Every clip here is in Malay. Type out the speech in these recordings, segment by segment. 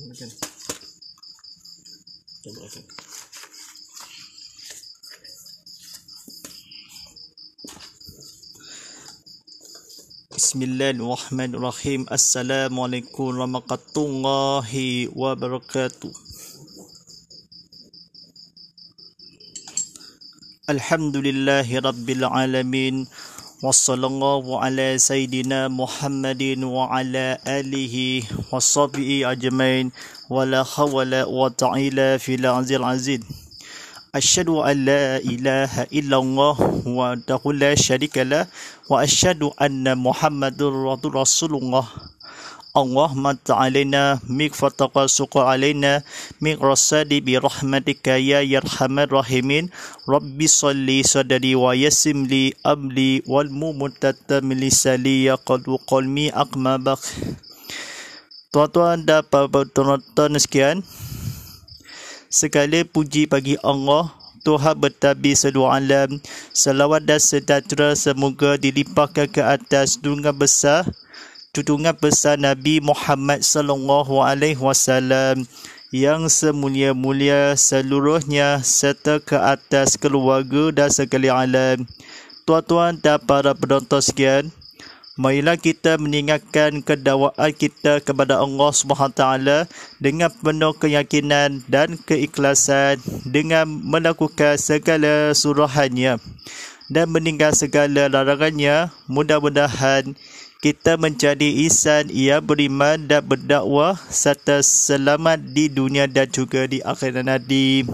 بسم الله الرحمن الرحيم السلام عليكم ورحمة الله وبركاته الحمد لله رب العالمين wasallallahu ala sayidina Muhammadin wa ala alihi washabihi ajmain wala hawla wa ta'ila fil azil azid Asyadu an la ilaha illallah wa taqul la syarika la wa asyadu anna muhammadur rasulullah Allah ta'alina mik fataqa suqa alaina mik rasadi bi rahmatika ya yarhamar rahimin rabbi salli sadari wa yassim li amli wal mumtata mili sali ya qadu qalmi aqma bak tuan-tuan dan penonton sekian sekali puji bagi Allah Tuhan bertabi sedua alam selawat dan sejahtera semoga dilipahkan ke atas dunia besar tutungan besar Nabi Muhammad sallallahu alaihi wasallam yang semulia-mulia seluruhnya serta ke atas keluarga dan segala alam. Tuan-tuan dan para penonton sekian, marilah kita meningkatkan kedawaan kita kepada Allah Taala dengan penuh keyakinan dan keikhlasan dengan melakukan segala suruhannya dan meninggal segala larangannya, mudah-mudahan kita menjadi insan yang beriman dan berdakwah serta selamat di dunia dan juga di akhirat nanti.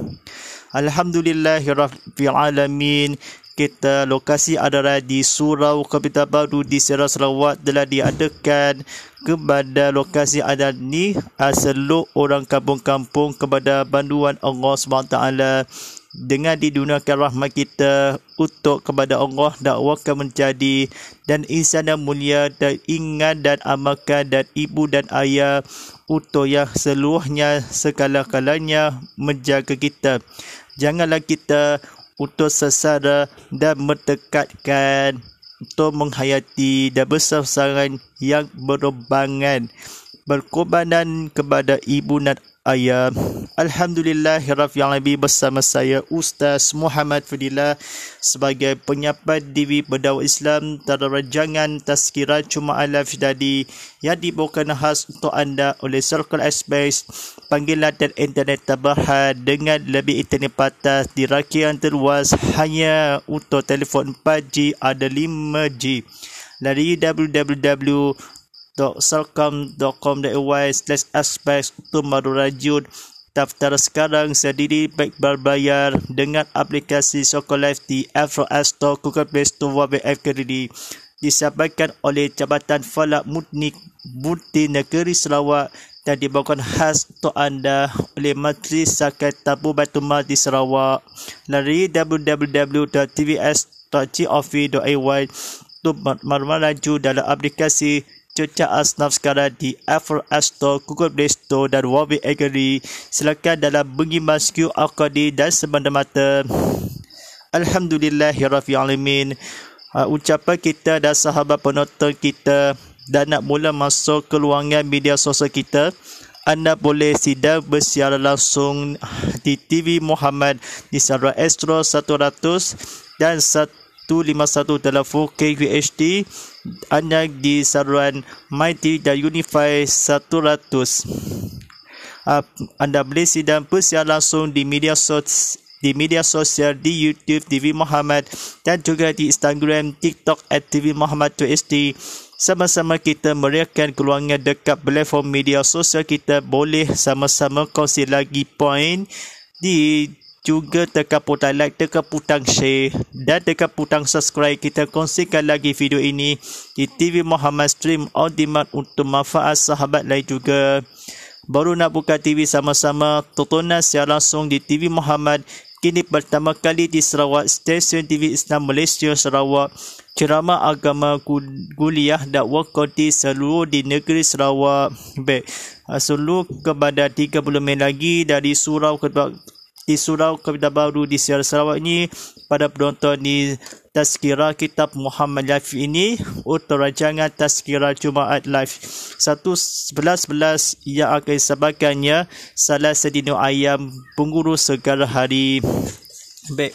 Alhamdulillahirrahmanirrahim. Kita lokasi adalah di Surau Kapita Baru di Sarawak Sarawak telah diadakan kepada lokasi adat ni ah, seluruh orang kampung-kampung kepada banduan Allah SWT dengan didunakan rahmat kita untuk kepada Allah dakwakan menjadi dan insan yang mulia dan ingat dan amalkan dan ibu dan ayah untuk yang seluruhnya segala kalanya menjaga kita. Janganlah kita untuk sesara dan mendekatkan untuk menghayati dan bersasaran yang berubangan berkumandan kepada ibu dan ayah. Alhamdulillah, Rafiq Nabi bersama saya Ustaz Muhammad Fadilah sebagai penyapat Dewi Berdawa Islam terjangan Tazkirah Cuma Ala Fidadi yang dibawakan khas untuk anda oleh Circle Space panggilan dan internet tambahan dengan lebih internet patah di rakyat terluas hanya untuk telefon 4G ada 5G dari www www.selcom.com.my slash aspects untuk baru rajut daftar sekarang sendiri baik berbayar dengan aplikasi Soko Life di Afro App Store, Google Play Store, WBF Kediri disampaikan oleh Jabatan Falak Mutnik Bukti Negeri Sarawak dan dibawakan khas untuk anda oleh Menteri Sakai Tabu Batu Mal di Sarawak dari www.tvs.gov.ay untuk maklumat laju dalam aplikasi cuaca asnaf sekarang di Apple App Store, Google Play Store dan Huawei Agri. Silakan dalam mengimas QR Code dan semata-mata. Alhamdulillah, Ya Alamin. Uh, ucapan kita dan sahabat penonton kita dan nak mula masuk ke luangan media sosial kita anda boleh sidang bersiaran langsung di TV Muhammad di saluran Astro 100 dan 151 telefon KVHD hanya di saluran Mighty dan Unify 100. Uh, ah, anda boleh sidang persia langsung di media sosial di media sosial di YouTube TV Muhammad dan juga di Instagram TikTok at TV Muhammad 2SD sama-sama kita meriahkan keluangan dekat platform media sosial kita boleh sama-sama kongsi lagi poin di juga tekan butang like, tekan butang share dan tekan butang subscribe kita kongsikan lagi video ini di TV Muhammad Stream on demand untuk manfaat sahabat lain juga. Baru nak buka TV sama-sama, tontonan secara langsung di TV Muhammad kini pertama kali di Sarawak Stesen TV Islam Malaysia Sarawak ceramah agama kuliah dakwah kodi seluruh di negeri Sarawak Baik, uh, seluruh kepada 30 Mei lagi dari surau kedua di surau Kabupaten Baru di Sierra Sarawak ini pada penonton di Tazkirah Kitab Muhammad Live ini untuk rancangan Tazkirah Jumaat Live 11.11 yang akan disebabkannya Salah Sedino Ayam Penguru Segala Hari Baik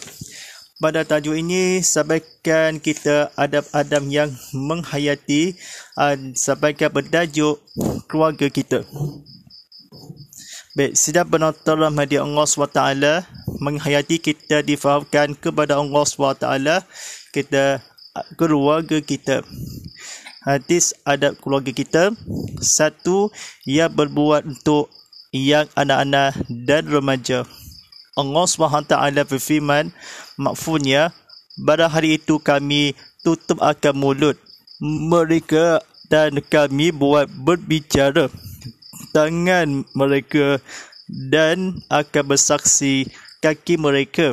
pada tajuk ini sampaikan kita adab-adab yang menghayati uh, sampaikan bertajuk keluarga kita. Baik, setiap penonton dalam hadir Allah SWT menghayati kita difahamkan kepada Allah SWT kita keluarga kita. Hadis adat keluarga kita. Satu, ia berbuat untuk yang anak-anak dan remaja. Allah SWT berfirman, makfunya, pada hari itu kami tutup akan mulut mereka dan kami buat berbicara tangan mereka dan akan bersaksi kaki mereka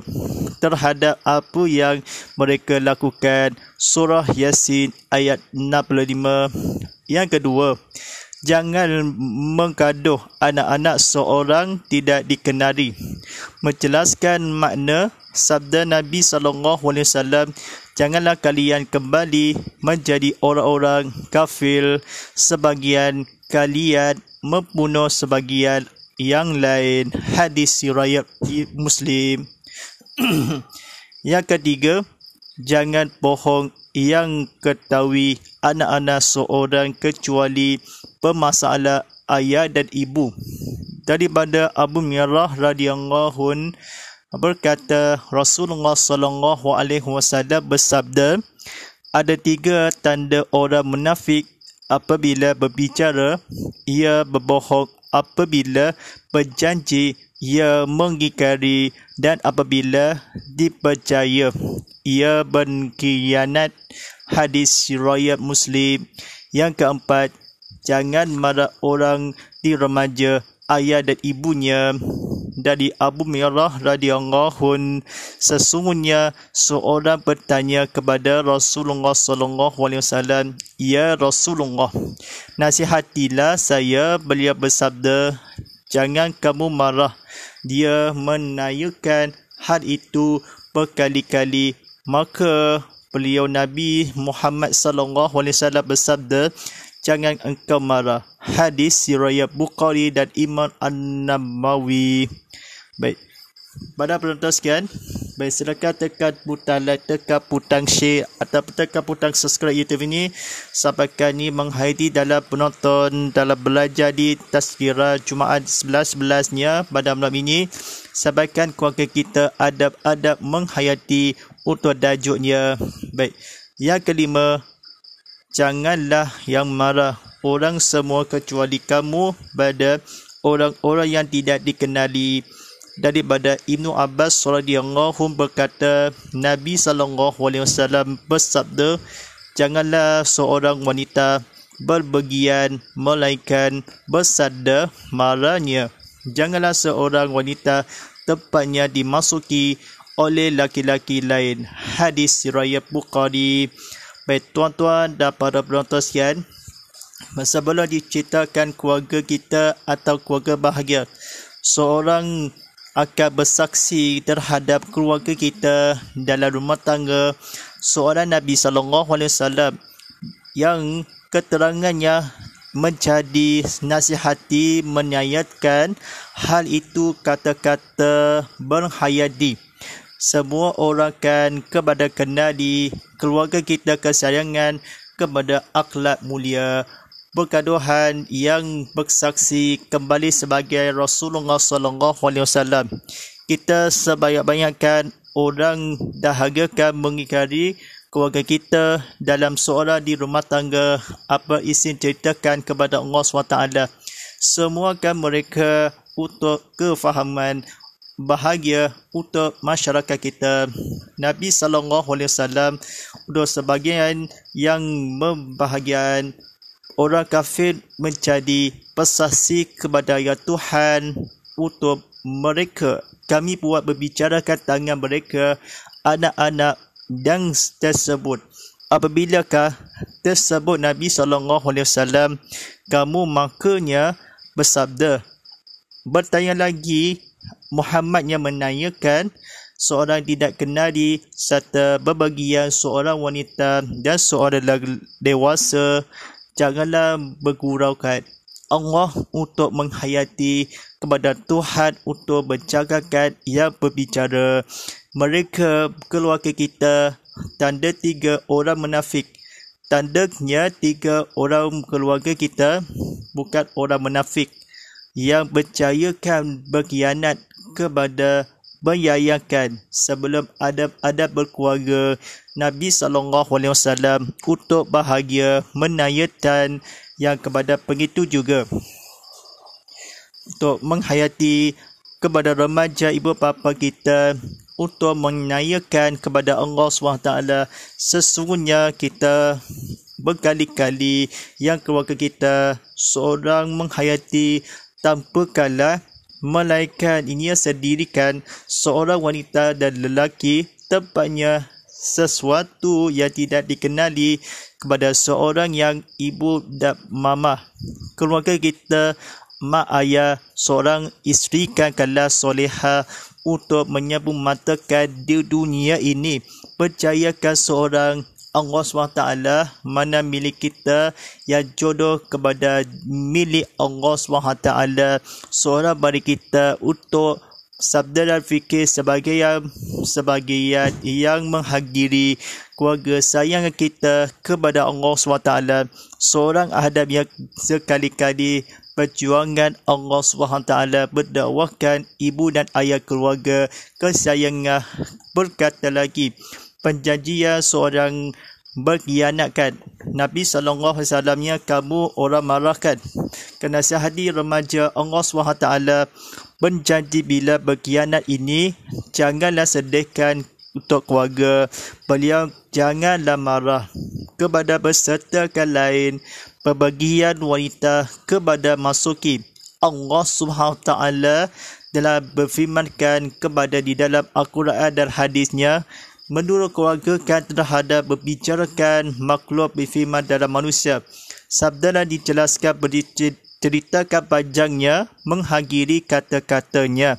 terhadap apa yang mereka lakukan surah yasin ayat 65 yang kedua jangan mengkaduh anak-anak seorang tidak dikenali menjelaskan makna sabda nabi sallallahu alaihi wasallam janganlah kalian kembali menjadi orang-orang kafir sebagian kalian membunuh sebagian yang lain hadis riwayat Muslim yang ketiga jangan bohong yang ketahui anak-anak seorang kecuali pemasalah ayah dan ibu daripada Abu Mirah radhiyallahu berkata Rasulullah sallallahu alaihi wasallam bersabda ada tiga tanda orang munafik apabila berbicara ia berbohong apabila berjanji ia mengikari dan apabila dipercaya ia berkhianat hadis riwayat muslim yang keempat jangan marah orang di remaja ayah dan ibunya dari Abu Mirah radhiyallahu sesungguhnya seorang bertanya kepada Rasulullah sallallahu alaihi wasallam ya Rasulullah nasihatilah saya beliau bersabda jangan kamu marah dia menanyakan hal itu berkali-kali maka beliau Nabi Muhammad sallallahu alaihi wasallam bersabda jangan engkau marah hadis riwayat Bukhari dan Imam An-Nawawi. Baik. Pada penonton sekian, baik silakan tekan butang like, tekan butang share atau tekan butang subscribe YouTube ini sampai ini menghadiri dalam penonton dalam belajar di Tazkira Jumaat 11-11nya pada malam ini. Sampaikan keluarga kita adab-adab menghayati untuk dajuknya. Baik. Yang kelima, janganlah yang marah orang semua kecuali kamu pada orang-orang yang tidak dikenali daripada Ibnu Abbas radhiyallahu berkata Nabi sallallahu alaihi wasallam bersabda janganlah seorang wanita berbegian melainkan bersabda maranya janganlah seorang wanita tepatnya dimasuki oleh laki-laki lain hadis riwayat Bukhari baik tuan-tuan dan para penonton sekian Masa bila diceritakan keluarga kita atau keluarga bahagia, seorang akan bersaksi terhadap keluarga kita dalam rumah tangga seorang Nabi SAW yang keterangannya menjadi nasihati menyayatkan hal itu kata-kata berhayati. Semua orang kan kepada kenali keluarga kita kesayangan kepada akhlak mulia pergaduhan yang bersaksi kembali sebagai Rasulullah sallallahu alaihi wasallam. Kita sebanyak-banyakkan orang dahagakan mengikari keluarga kita dalam suara di rumah tangga apa isin ceritakan kepada Allah SWT. Semua kan mereka untuk kefahaman bahagia untuk masyarakat kita. Nabi sallallahu alaihi wasallam sudah sebagian yang membahagian orang kafir menjadi pesasi kepada Ya Tuhan untuk mereka. Kami buat berbicarakan tangan mereka, anak-anak dan tersebut. Apabilakah tersebut Nabi Sallallahu Alaihi Wasallam, kamu makanya bersabda. Bertanya lagi, Muhammad yang menanyakan seorang tidak kenali serta berbagian seorang wanita dan seorang dewasa janganlah menggurau-gurau Allah untuk menghayati kepada Tuhan untuk menjagakan yang berbicara mereka keluarga kita tanda tiga orang menafik tandanya tiga orang keluarga kita bukan orang menafik yang percayakan berkhianat kepada menyayangkan sebelum adab ada berkeluarga Nabi sallallahu alaihi wasallam untuk bahagia menayatan yang kepada pengitu juga untuk menghayati kepada remaja ibu bapa kita untuk menyayangkan kepada Allah SWT sesungguhnya kita berkali-kali yang keluarga kita seorang menghayati tanpa kalah malaikat ini yang sendirikan seorang wanita dan lelaki tempatnya sesuatu yang tidak dikenali kepada seorang yang ibu dan mama. Keluarga kita, mak ayah, seorang isteri kan kalah soleha untuk menyambung matakan di dunia ini. Percayakan seorang Allah SWT mana milik kita yang jodoh kepada milik Allah SWT seorang bagi kita untuk sabda dan fikir sebagai yang sebagai yang menghagiri keluarga sayang kita kepada Allah SWT seorang ahadab yang sekali-kali perjuangan Allah SWT berdakwahkan ibu dan ayah keluarga kesayangan berkata lagi ya seorang berkhianatkan Nabi sallallahu alaihi wasallamnya kamu orang marahkan kerana sehari remaja Allah Taala berjanji bila berkhianat ini janganlah sedihkan untuk keluarga beliau janganlah marah kepada peserta kan lain pembagian wanita kepada masuki Allah Taala telah berfirmankan kepada di dalam Al-Quran dan hadisnya Menurut keluarga kan terhadap berbicarakan makhluk berfirman dalam manusia. Sabda dan dijelaskan berceritakan panjangnya menghagiri kata-katanya.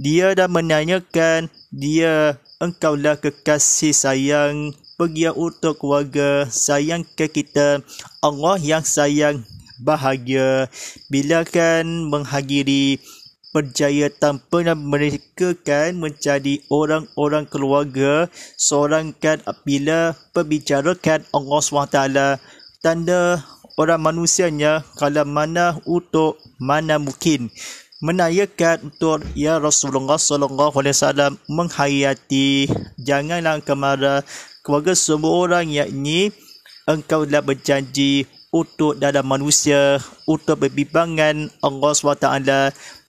Dia dah menanyakan dia engkaulah kekasih sayang pergi untuk keluarga sayang ke kita Allah yang sayang bahagia bila kan menghagiri berjaya tanpa mereka kan menjadi orang-orang keluarga seorang kan apabila perbicarakan Allah SWT tanda orang manusianya kalau mana untuk mana mungkin menanyakan untuk ya Rasulullah sallallahu alaihi wasallam menghayati janganlah kemara keluarga semua orang yakni engkau telah berjanji untuk dalam manusia untuk berbimbangan Allah SWT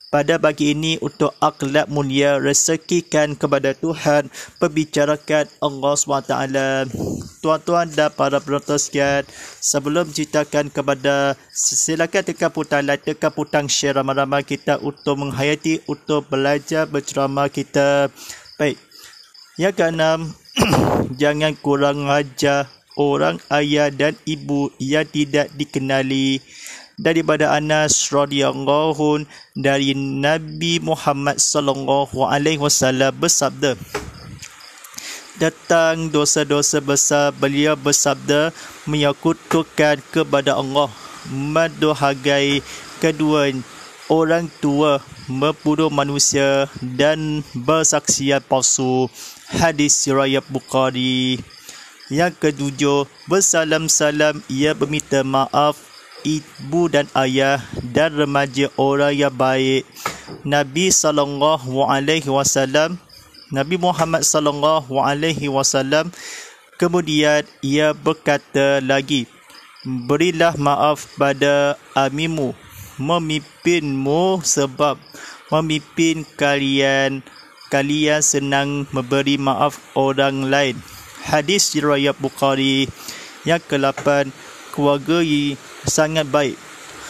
pada pagi ini untuk akhlak mulia rezekikan kepada Tuhan pembicaraan Allah SWT tuan-tuan dan para penonton sekian sebelum ceritakan kepada silakan tekan putang like tekan putang share ramai-ramai kita untuk menghayati untuk belajar berceramah kita baik yang keenam jangan kurang ajar orang ayah dan ibu yang tidak dikenali daripada Anas radhiyallahu dari Nabi Muhammad sallallahu alaihi wasallam bersabda datang dosa-dosa besar beliau bersabda menyakutkan kepada Allah menduhagai kedua orang tua membunuh manusia dan bersaksian palsu hadis riwayat Bukhari yang ketujuh bersalam-salam ia meminta maaf ibu dan ayah dan remaja orang yang baik Nabi sallallahu alaihi wasallam Nabi Muhammad sallallahu alaihi wasallam kemudian ia berkata lagi Berilah maaf pada amimu memimpinmu sebab memimpin kalian kalian senang memberi maaf orang lain hadis riwayat bukhari yang ke-8 keluarga yang sangat baik.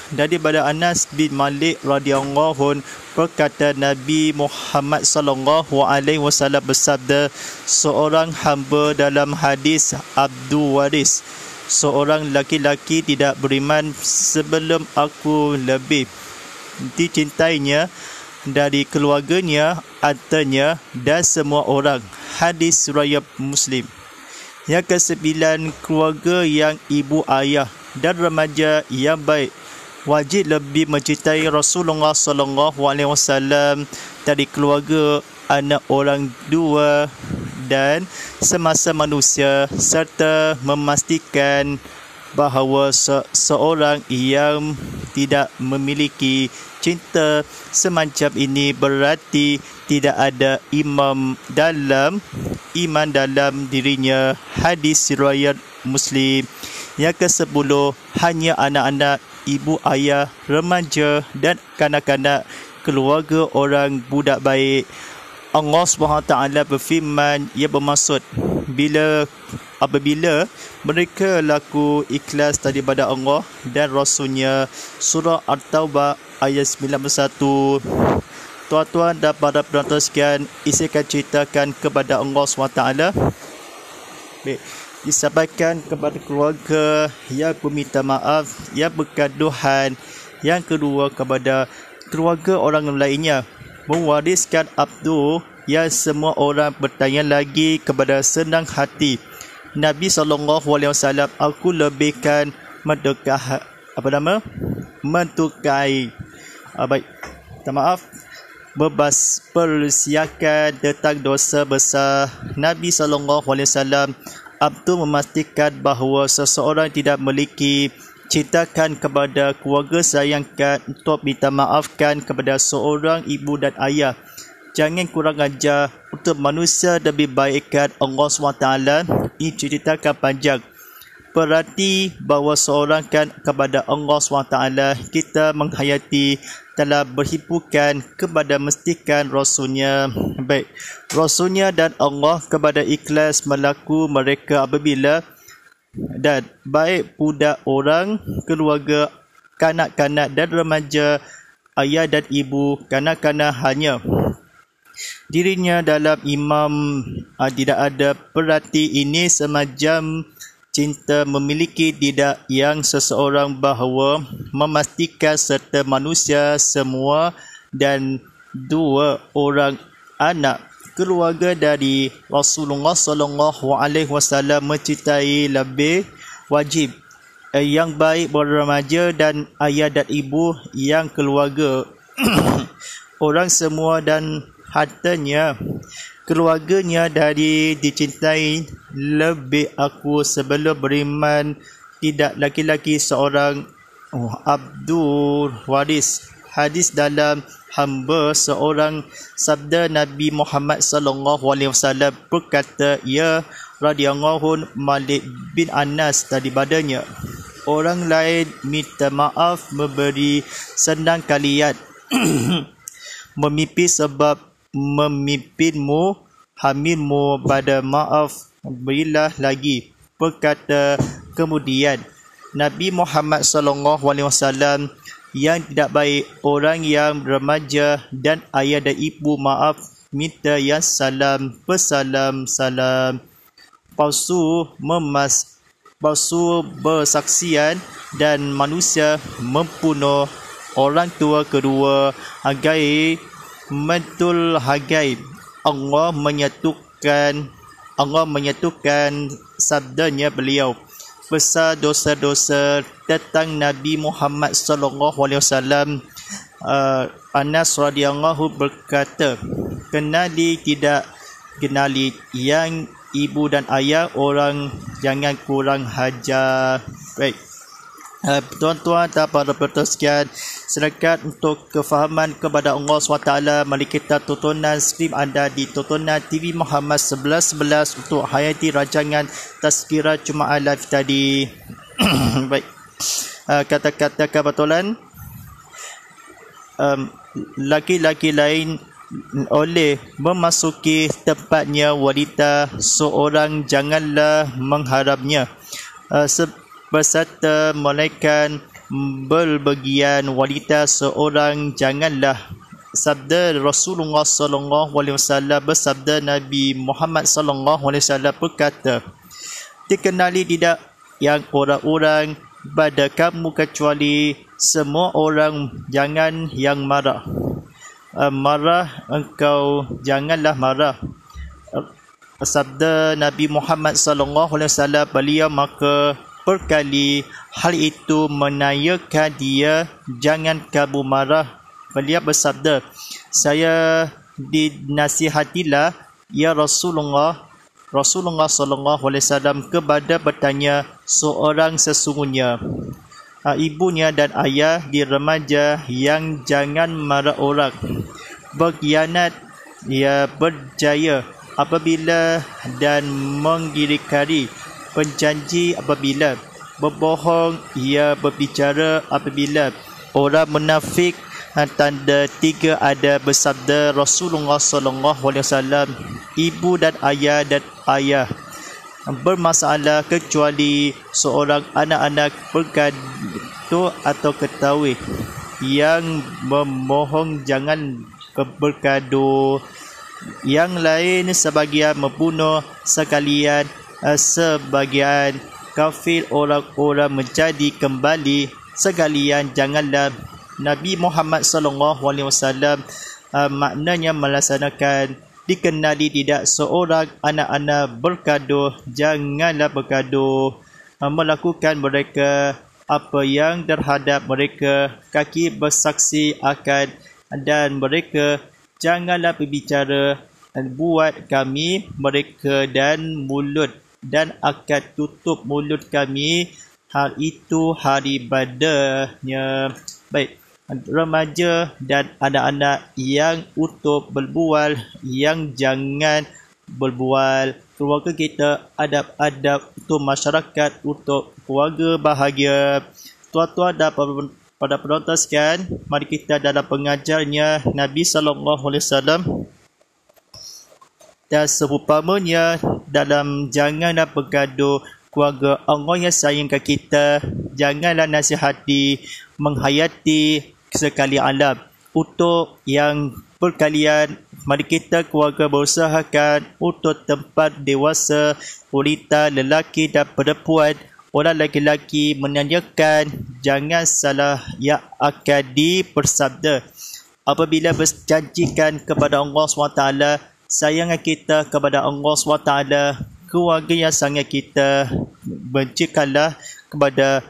Daripada Anas bin Malik radhiyallahu berkata Nabi Muhammad sallallahu alaihi wasallam bersabda seorang hamba dalam hadis Abdul Waris seorang laki-laki tidak beriman sebelum aku lebih dicintainya dari keluarganya, artanya dan semua orang. Hadis riwayat Muslim. Yang kesembilan, keluarga yang ibu ayah dan remaja yang baik wajib lebih mencintai Rasulullah sallallahu alaihi wasallam dari keluarga anak orang dua dan semasa manusia serta memastikan bahawa se- seorang yang tidak memiliki cinta semacam ini berarti tidak ada imam dalam iman dalam dirinya hadis riwayat muslim yang ke-10 hanya anak-anak ibu ayah remaja dan kanak-kanak keluarga orang budak baik Allah Subhanahu taala berfirman ia bermaksud bila apabila mereka laku ikhlas tadi Allah dan Rasulnya Surah At-Tawbah ayat 91 Tuan-tuan dan para penonton sekian Isi ceritakan kepada Allah SWT Baik Disampaikan kepada keluarga yang meminta maaf Yang berkaduhan Yang kedua kepada keluarga orang lainnya Mewariskan Abdul yang semua orang bertanya lagi kepada senang hati Nabi sallallahu alaihi wasallam aku lebihkan mendekah apa nama mentukai ah, baik minta maaf bebas persiakan tentang dosa besar Nabi sallallahu alaihi wasallam Abdul memastikan bahawa seseorang tidak memiliki ceritakan kepada keluarga sayangkan untuk minta maafkan kepada seorang ibu dan ayah jangan kurang ajar untuk manusia demi baikkan Allah SWT cerita panjang. Berarti bahawa kan kepada Allah SWT kita menghayati telah berhipukan kepada mestikan Rasulnya. Baik, Rasulnya dan Allah kepada ikhlas melaku mereka apabila dan baik budak orang, keluarga, kanak-kanak dan remaja, ayah dan ibu, kanak-kanak hanya dirinya dalam imam uh, tidak ada perhati ini semacam cinta memiliki tidak yang seseorang bahawa memastikan serta manusia semua dan dua orang anak keluarga dari Rasulullah sallallahu alaihi wasallam mencintai lebih wajib eh, yang baik beramaja dan ayah dan ibu yang keluarga orang semua dan hartanya keluarganya dari dicintai lebih aku sebelum beriman tidak laki-laki seorang oh, Abdul Waris hadis dalam hamba seorang sabda Nabi Muhammad sallallahu alaihi wasallam berkata ya radhiyallahu Malik bin Anas tadi badannya orang lain minta maaf memberi senang kaliat memipi sebab memimpinmu hamilmu pada maaf berilah lagi berkata kemudian Nabi Muhammad sallallahu alaihi wasallam yang tidak baik orang yang remaja dan ayah dan ibu maaf minta yang salam bersalam salam palsu memas palsu bersaksian dan manusia mempunuh orang tua kedua agai Madul Hagaib Allah menyatukan Allah menyatukan sabdanya beliau besar dosa-dosa datang Nabi Muhammad sallallahu alaihi wasallam uh, Anas radhiyallahu berkata kenali tidak kenali yang ibu dan ayah orang jangan kurang hajar baik Eh, tuan-tuan dan para peserta sekian selamat untuk kefahaman kepada Allah SWT mari kita tontonan stream anda di tontonan TV Muhammad 11.11 untuk hayati rajangan Tazkira Jumaat Live tadi baik eh, kata-kata kebetulan um, laki-laki lain oleh memasuki tempatnya wanita seorang janganlah mengharapnya uh, berserta malaikat berbagian wanita seorang janganlah sabda Rasulullah sallallahu alaihi wasallam bersabda Nabi Muhammad sallallahu alaihi wasallam berkata dikenali tidak yang orang-orang pada kamu kecuali semua orang jangan yang marah eh, marah engkau janganlah marah eh, sabda Nabi Muhammad sallallahu alaihi wasallam beliau maka berkali hal itu menayakan dia jangan kamu marah beliau bersabda saya dinasihatilah ya Rasulullah Rasulullah sallallahu alaihi wasallam kepada bertanya seorang sesungguhnya ah, ibunya dan ayah di remaja yang jangan marah orang berkhianat ia berjaya apabila dan menggirikari penjanji apabila berbohong ia berbicara apabila orang menafik, ha, tanda tiga ada bersabda Rasulullah sallallahu alaihi wasallam ibu dan ayah dan ayah bermasalah kecuali seorang anak-anak perkata atau ketahui yang memohong jangan berkado yang lain sebagian membunuh sekalian Eh, sebagian kafir orang-orang menjadi kembali Segalian janganlah Nabi Muhammad sallallahu alaihi wasallam eh, maknanya melaksanakan dikenali tidak seorang anak-anak berkaduh janganlah berkaduh eh, melakukan mereka apa yang terhadap mereka kaki bersaksi akan dan mereka janganlah berbicara dan buat kami mereka dan mulut dan akan tutup mulut kami hal itu hari badannya baik remaja dan anak-anak yang utuh berbual yang jangan berbual keluarga kita adab-adab untuk masyarakat untuk keluarga bahagia tuan-tuan dapat pada penonton sekian mari kita dalam pengajarnya Nabi sallallahu alaihi wasallam dan seumpamanya dalam janganlah bergaduh keluarga orang yang sayangkan kita janganlah nasihati menghayati sekali alam untuk yang perkalian mari kita keluarga berusahakan untuk tempat dewasa wanita lelaki dan perempuan orang lelaki-lelaki menanyakan jangan salah yang akan dipersabda apabila berjanjikan kepada Allah SWT sayangan kita kepada Allah SWT, keluarga yang sangat kita bencikanlah kepada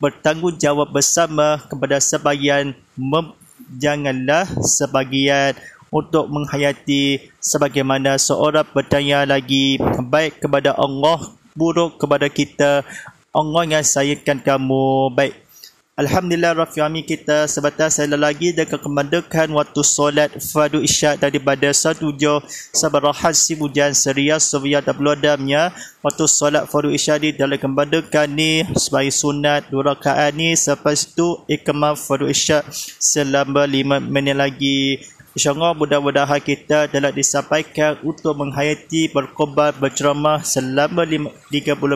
bertanggungjawab bersama kepada sebagian mem- janganlah sebagian untuk menghayati sebagaimana seorang bertanya lagi baik kepada Allah buruk kepada kita Allah yang sayangkan kamu baik Alhamdulillah rafiami kita sebatas saya lagi dengan kemandekan waktu solat fardu isyak daripada satu jo sabarahan si bujan seria sebuya tabludamnya waktu solat fardu isyak di dalam kemandekan ni sebagai sunat dua rakaat ni selepas itu ikmal fardu isyak selama lima minit lagi InsyaAllah mudah-mudahan kita telah disampaikan untuk menghayati berkobar berceramah selama 30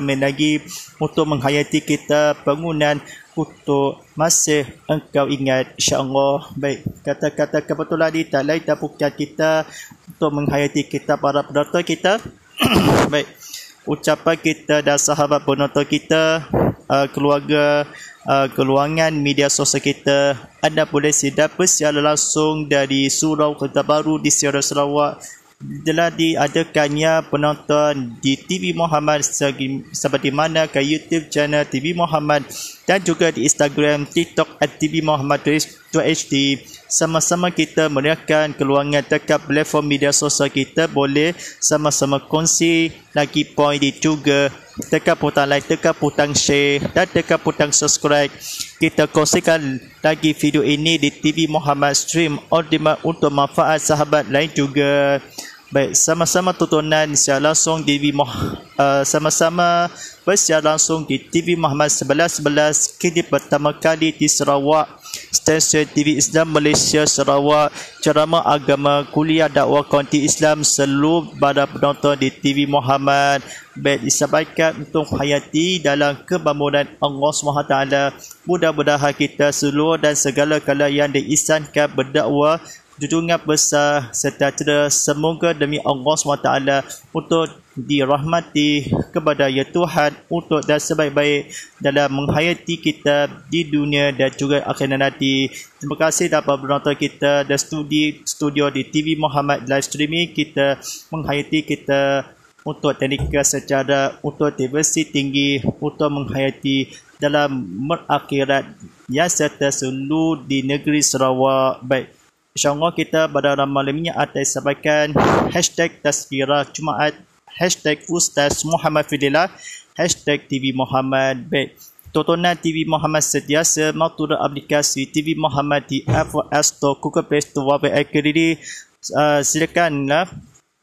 minit lagi untuk menghayati kita bangunan untuk masih engkau ingat insyaAllah baik kata-kata kebetulan ini tak lain tak bukan kita untuk menghayati kita para penonton kita baik ucapan kita dan sahabat penonton kita uh, keluarga uh, keluangan media sosial kita anda boleh sedap secara langsung dari Surau Kota Baru di Sierra Sarawak telah diadakannya penonton di TV Muhammad seperti mana ke YouTube channel TV Muhammad dan juga di Instagram TikTok at TV Muhammad 2HD sama-sama kita meriahkan keluangan dekat platform media sosial kita boleh sama-sama kongsi lagi poin di juga Teka butang like, teka butang share dan teka butang subscribe. Kita kongsikan lagi video ini di TV Muhammad Stream on demand untuk manfaat sahabat lain juga. Baik, sama-sama tontonan secara langsung di TV uh, eh, sama-sama bersiar langsung di TV Muhammad 11.11 kini pertama kali di Sarawak. Stesen TV Islam Malaysia Sarawak Ceramah Agama Kuliah Dakwah Konti Islam Seluruh pada penonton di TV Muhammad Baik disampaikan untuk hayati dalam kebangunan Allah SWT Mudah-mudahan kita seluruh dan segala kala yang diisankan berdakwah junjungan besar serta cedera semoga demi Allah SWT untuk dirahmati kepada Ya Tuhan untuk dan sebaik-baik dalam menghayati kita di dunia dan juga akhirat nanti. Terima kasih dapat menonton kita dan studi studio di TV Muhammad Live Streaming kita menghayati kita untuk teknikal secara untuk diversi tinggi untuk menghayati dalam merakirat yang serta seluruh di negeri Sarawak baik. InsyaAllah kita pada dalam ini ada sebaikan hashtag Tazkirah Jumaat, hashtag Ustaz Muhammad Fidillah, hashtag TV Muhammad Baik. Tontonan TV Muhammad sediasa maturah aplikasi TV Muhammad di Apple Store, Google Play Store, Wabi Akhiri. Uh, silakanlah uh,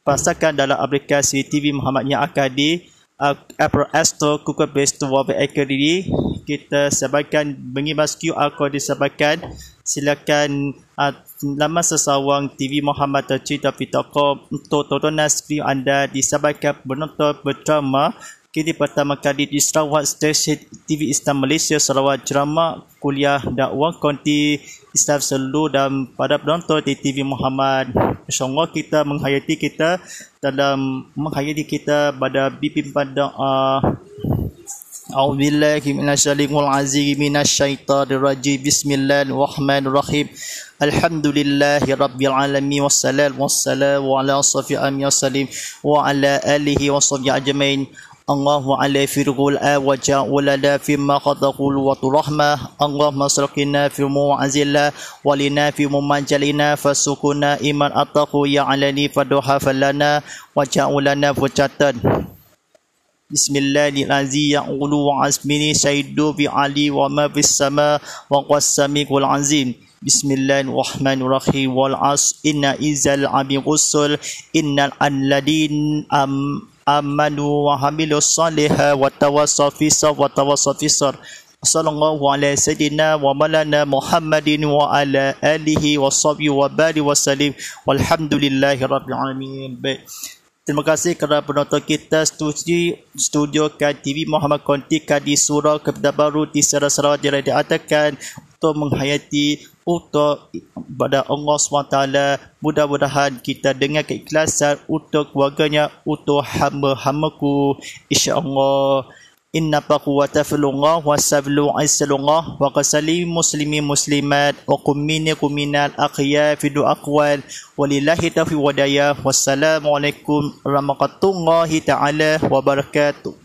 pasangkan dalam aplikasi TV Muhammad yang akan di uh, Apple Store, Google Play Store, Wabi Akhiri. Kita sebaikan mengimbas QR Code disebaikan. Silakan uh, laman sesawang TV Muhammad Tercita.com untuk tontonan skrim anda di disabarkan penonton berdrama kini pertama kali di Sarawak Stesen TV Islam Malaysia Sarawak Drama Kuliah Dakwah Konti Islam Selu dan pada penonton di TV Muhammad InsyaAllah kita menghayati kita dalam menghayati kita pada bibim pada uh, ah, A'udzubillahi minasyalikul azim minasyaitadirrajim Bismillahirrahmanirrahim الحمد لله رب العالمين والسلام والسلام على صفي أمي السليم وعلى آله وصحبه أجمعين اللهم علي في الغلاء وجاء ولدا فيما خلق وترحمة اللهم سرقنا في معزلة ولنا في ممجلنا فسكنا إيمان أتقوا يا علني فدوها فلنا وجاء لنا فجاتا بسم الله الذي يعلو وعزمني سيد علي وما في السماء وقسمك العظيم Bismillahirrahmanirrahim wal as inna izal abi ghusul innal alladin am amanu wa hamilu saliha wa tawasafi wa tawasafi sallallahu alaihi sayyidina wa malana muhammadin wa ala alihi wa sabi wa bali wa salim walhamdulillahi rabbil alamin baik Terima kasih kepada penonton kita studi, studio TV. Muhammad Konti Kadi Surau Kepada Baru di Sarawak Sarawak diadakan untuk menghayati untuk pada Allah SWT mudah-mudahan kita dengan keikhlasan untuk keluarganya untuk hamba-hambaku insyaAllah inna baquwata filullah wa sablu aisyallah wa qasali muslimi muslimat wa qumini quminal aqya fi du aqwal wa lillahi tawfiq wa daya warahmatullahi taala wa barakatuh